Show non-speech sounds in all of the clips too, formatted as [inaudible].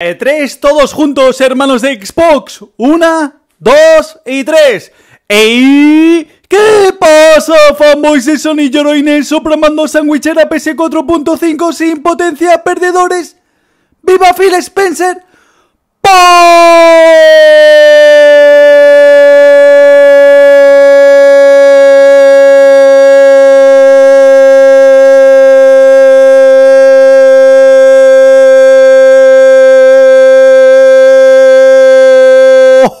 3, e todos juntos, hermanos de Xbox. Una, dos y tres. ¡Ey! ¿Qué pasa, fanboys de Sony Lloroines? Sopramando sandwichera ps 4.5 sin potencia, perdedores. ¡Viva Phil Spencer! pa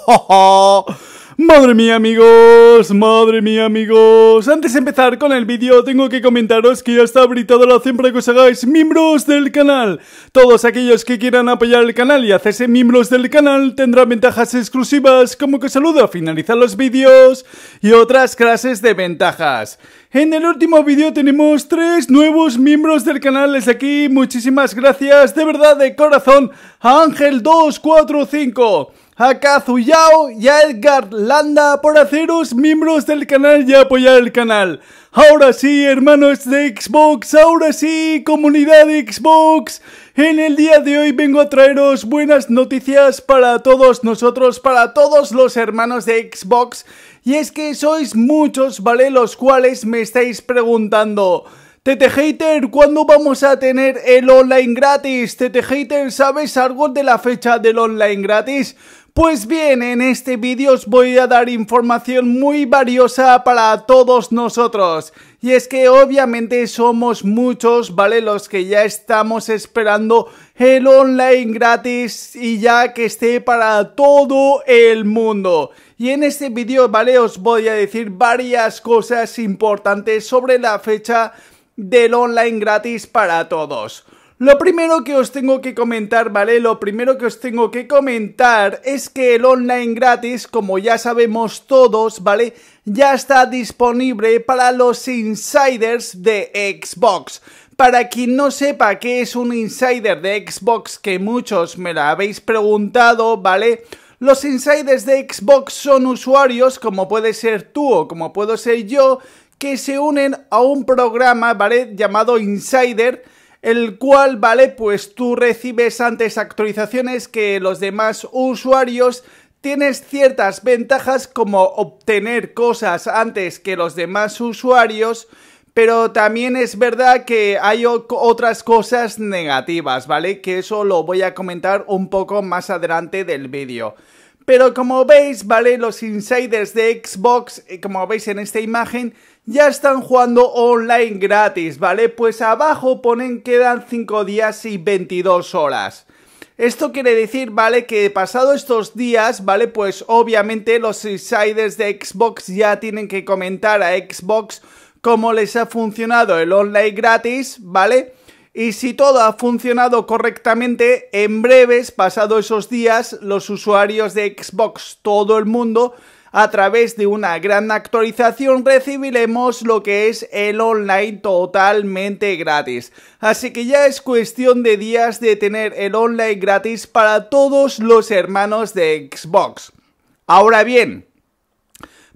[laughs] Madre mía amigos, madre mía amigos Antes de empezar con el vídeo tengo que comentaros que ya está abritada la siempre para que os hagáis miembros del canal Todos aquellos que quieran apoyar el canal y hacerse miembros del canal tendrán ventajas exclusivas como que saludo a finalizar los vídeos y otras clases de ventajas en el último vídeo tenemos tres nuevos miembros del canal desde aquí, muchísimas gracias de verdad de corazón a Ángel 245 a Kazuyao y a Edgar Landa por haceros miembros del canal y apoyar el canal. Ahora sí, hermanos de Xbox, ahora sí, comunidad de Xbox. En el día de hoy vengo a traeros buenas noticias para todos nosotros, para todos los hermanos de Xbox. Y es que sois muchos, ¿vale? Los cuales me estáis preguntando. Tete Hater, ¿cuándo vamos a tener el online gratis? Tete Hater, ¿sabes algo de la fecha del online gratis? Pues bien, en este vídeo os voy a dar información muy valiosa para todos nosotros. Y es que obviamente somos muchos, ¿vale? Los que ya estamos esperando el online gratis y ya que esté para todo el mundo. Y en este vídeo, ¿vale? Os voy a decir varias cosas importantes sobre la fecha del online gratis para todos. Lo primero que os tengo que comentar, ¿vale? Lo primero que os tengo que comentar es que el online gratis, como ya sabemos todos, ¿vale? Ya está disponible para los insiders de Xbox. Para quien no sepa qué es un insider de Xbox, que muchos me la habéis preguntado, ¿vale? Los insiders de Xbox son usuarios, como puede ser tú o como puedo ser yo, que se unen a un programa, ¿vale? Llamado Insider, el cual, vale, pues tú recibes antes actualizaciones que los demás usuarios, tienes ciertas ventajas como obtener cosas antes que los demás usuarios, pero también es verdad que hay otras cosas negativas, ¿vale? Que eso lo voy a comentar un poco más adelante del vídeo. Pero como veis, ¿vale? Los insiders de Xbox, eh, como veis en esta imagen, ya están jugando online gratis, ¿vale? Pues abajo ponen que dan 5 días y 22 horas. Esto quiere decir, ¿vale? Que pasado estos días, ¿vale? Pues obviamente los insiders de Xbox ya tienen que comentar a Xbox cómo les ha funcionado el online gratis, ¿vale? Y si todo ha funcionado correctamente, en breves, pasado esos días, los usuarios de Xbox, todo el mundo, a través de una gran actualización recibiremos lo que es el online totalmente gratis. Así que ya es cuestión de días de tener el online gratis para todos los hermanos de Xbox. Ahora bien,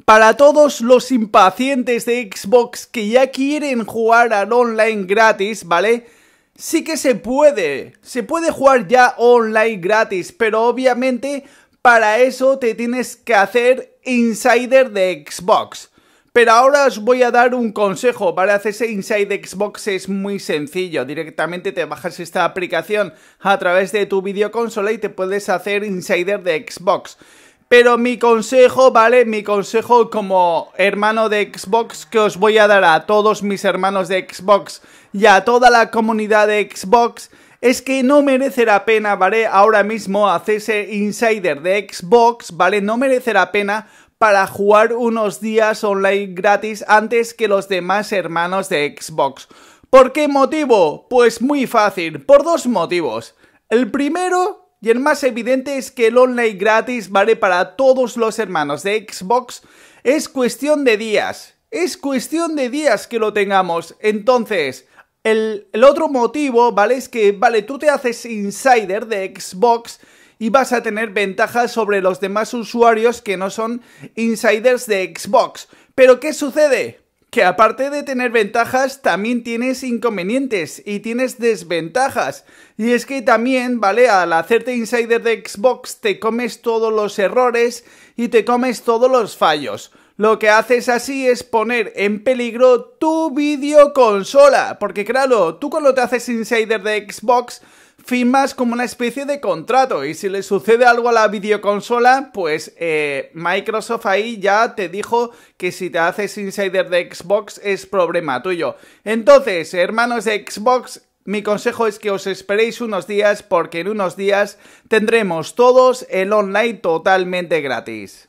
para todos los impacientes de Xbox que ya quieren jugar al online gratis, ¿vale? Sí que se puede, se puede jugar ya online gratis, pero obviamente para eso te tienes que hacer insider de Xbox. Pero ahora os voy a dar un consejo, ¿vale? hacerse Inside Xbox es muy sencillo, directamente te bajas esta aplicación a través de tu videoconsola y te puedes hacer Insider de Xbox. Pero mi consejo, ¿vale? Mi consejo como hermano de Xbox que os voy a dar a todos mis hermanos de Xbox y a toda la comunidad de Xbox es que no merece la pena, ¿vale? Ahora mismo hacerse insider de Xbox, ¿vale? No merece la pena para jugar unos días online gratis antes que los demás hermanos de Xbox. ¿Por qué motivo? Pues muy fácil, por dos motivos. El primero y el más evidente es que el online gratis, ¿vale? Para todos los hermanos de Xbox es cuestión de días. Es cuestión de días que lo tengamos. Entonces, el, otro motivo, ¿vale? Es que, vale, tú te haces insider de Xbox y vas a tener ventajas sobre los demás usuarios que no son insiders de Xbox. Pero ¿qué sucede? Que aparte de tener ventajas, también tienes inconvenientes y tienes desventajas. Y es que también, ¿vale? Al hacerte insider de Xbox te comes todos los errores y te comes todos los fallos lo que haces así es poner en peligro tu videoconsola. Porque claro, tú cuando te haces insider de Xbox, firmas como una especie de contrato y si le sucede algo a la videoconsola, pues eh, Microsoft ahí ya te dijo que si te haces insider de Xbox es problema tuyo. Entonces, hermanos de Xbox, mi consejo es que os esperéis unos días porque en unos días tendremos todos el online totalmente gratis.